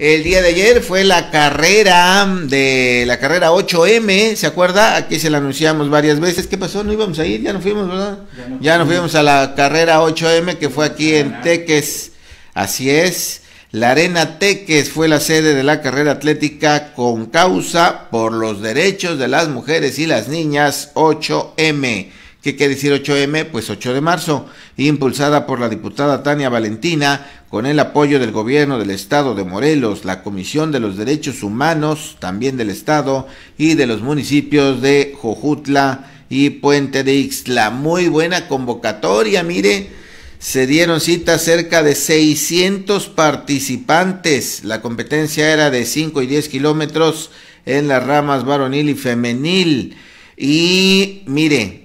El día de ayer fue la carrera de la carrera 8M, ¿se acuerda? Aquí se la anunciamos varias veces. ¿Qué pasó? No íbamos a ir, ya no fuimos, ¿verdad? Ya, no ya nos fuimos a la carrera 8M que fue aquí en Teques. Así es. La Arena Teques fue la sede de la carrera atlética con causa por los derechos de las mujeres y las niñas 8M. ¿Qué quiere decir 8M, pues 8 de marzo, impulsada por la diputada Tania Valentina, con el apoyo del gobierno del estado de Morelos, la Comisión de los Derechos Humanos, también del estado, y de los municipios de Jojutla y Puente de Ixtla. Muy buena convocatoria, mire. Se dieron cita cerca de 600 participantes. La competencia era de 5 y 10 kilómetros en las ramas varonil y femenil. Y mire,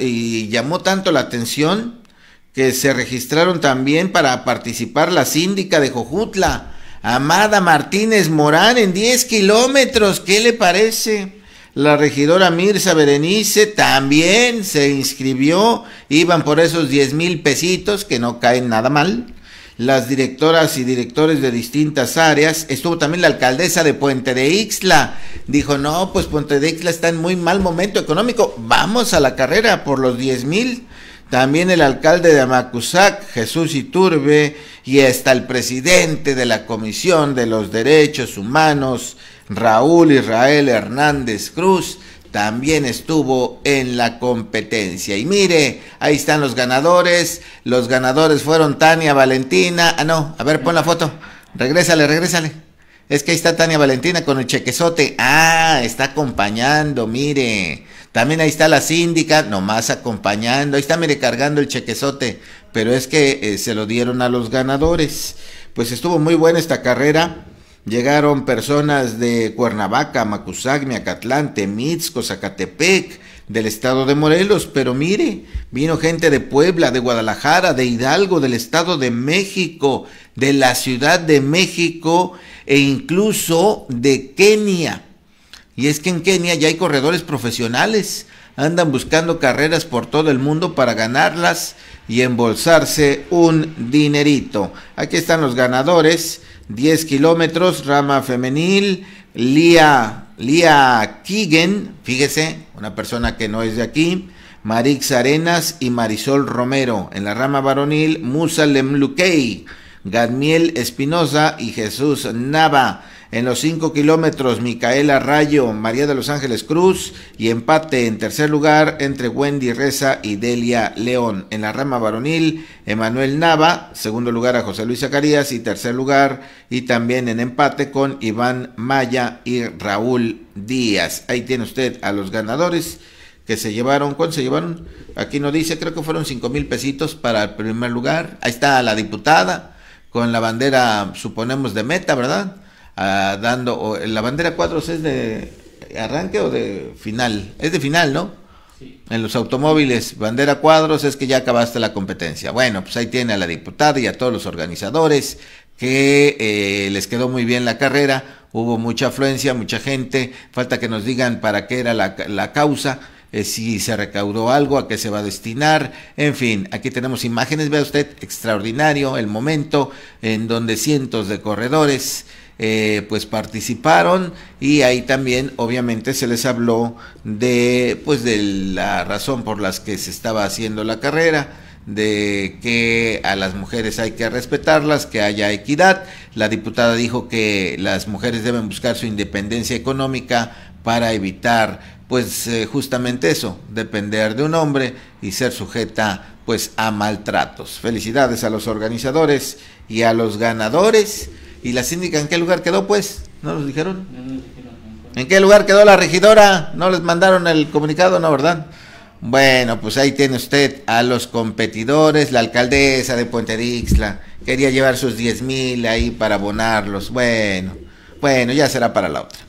y, llamó tanto la atención que se registraron también para participar la síndica de Jojutla, Amada Martínez Morán, en 10 kilómetros. ¿Qué le parece? La regidora Mirza Berenice también se inscribió, iban por esos 10 mil pesitos, que no caen nada mal las directoras y directores de distintas áreas. Estuvo también la alcaldesa de Puente de Ixla. Dijo, no, pues Puente de Ixla está en muy mal momento económico. Vamos a la carrera por los 10 mil. También el alcalde de Amacuzac, Jesús Iturbe, y hasta el presidente de la Comisión de los Derechos Humanos, Raúl Israel Hernández Cruz, también estuvo en la competencia. Y mire, ahí están los ganadores. Los ganadores fueron Tania Valentina. Ah, no, a ver, pon la foto. Regrésale, regrésale. Es que ahí está Tania Valentina con el chequezote. Ah, está acompañando, mire. También ahí está la síndica, nomás acompañando. Ahí está, mire, cargando el chequezote. Pero es que eh, se lo dieron a los ganadores. Pues estuvo muy buena esta carrera. Llegaron personas de Cuernavaca, Macusagmi, Catlante, Temixco, Zacatepec, del estado de Morelos, pero mire, vino gente de Puebla, de Guadalajara, de Hidalgo, del estado de México, de la Ciudad de México e incluso de Kenia. Y es que en Kenia ya hay corredores profesionales, andan buscando carreras por todo el mundo para ganarlas y embolsarse un dinerito. Aquí están los ganadores 10 kilómetros, rama femenil, Lía, Lía Kigen, fíjese, una persona que no es de aquí, Marix Arenas y Marisol Romero. En la rama varonil, Musa Lemlukei, Gadmiel Espinosa y Jesús Nava. En los 5 kilómetros, Micaela Rayo, María de los Ángeles Cruz y empate en tercer lugar entre Wendy Reza y Delia León. En la rama varonil, Emanuel Nava, segundo lugar a José Luis Zacarías y tercer lugar y también en empate con Iván Maya y Raúl Díaz. Ahí tiene usted a los ganadores que se llevaron, ¿cuánto se llevaron? Aquí no dice, creo que fueron cinco mil pesitos para el primer lugar. Ahí está la diputada con la bandera, suponemos, de meta, ¿verdad? dando, o, la bandera cuadros es de arranque o de final, es de final, ¿no? Sí. En los automóviles, bandera cuadros es que ya acabaste la competencia. Bueno, pues ahí tiene a la diputada y a todos los organizadores que eh, les quedó muy bien la carrera, hubo mucha afluencia, mucha gente, falta que nos digan para qué era la, la causa, eh, si se recaudó algo, a qué se va a destinar, en fin, aquí tenemos imágenes, vea usted, extraordinario el momento en donde cientos de corredores eh, pues participaron y ahí también obviamente se les habló de pues de la razón por las que se estaba haciendo la carrera de que a las mujeres hay que respetarlas, que haya equidad. La diputada dijo que las mujeres deben buscar su independencia económica para evitar pues eh, justamente eso, depender de un hombre y ser sujeta pues a maltratos. Felicidades a los organizadores y a los ganadores ¿Y la síndica en qué lugar quedó, pues? ¿No nos dijeron? ¿En qué lugar quedó la regidora? ¿No les mandaron el comunicado, no, verdad? Bueno, pues ahí tiene usted a los competidores, la alcaldesa de Puente Dixla, quería llevar sus 10 mil ahí para abonarlos. Bueno, bueno, ya será para la otra.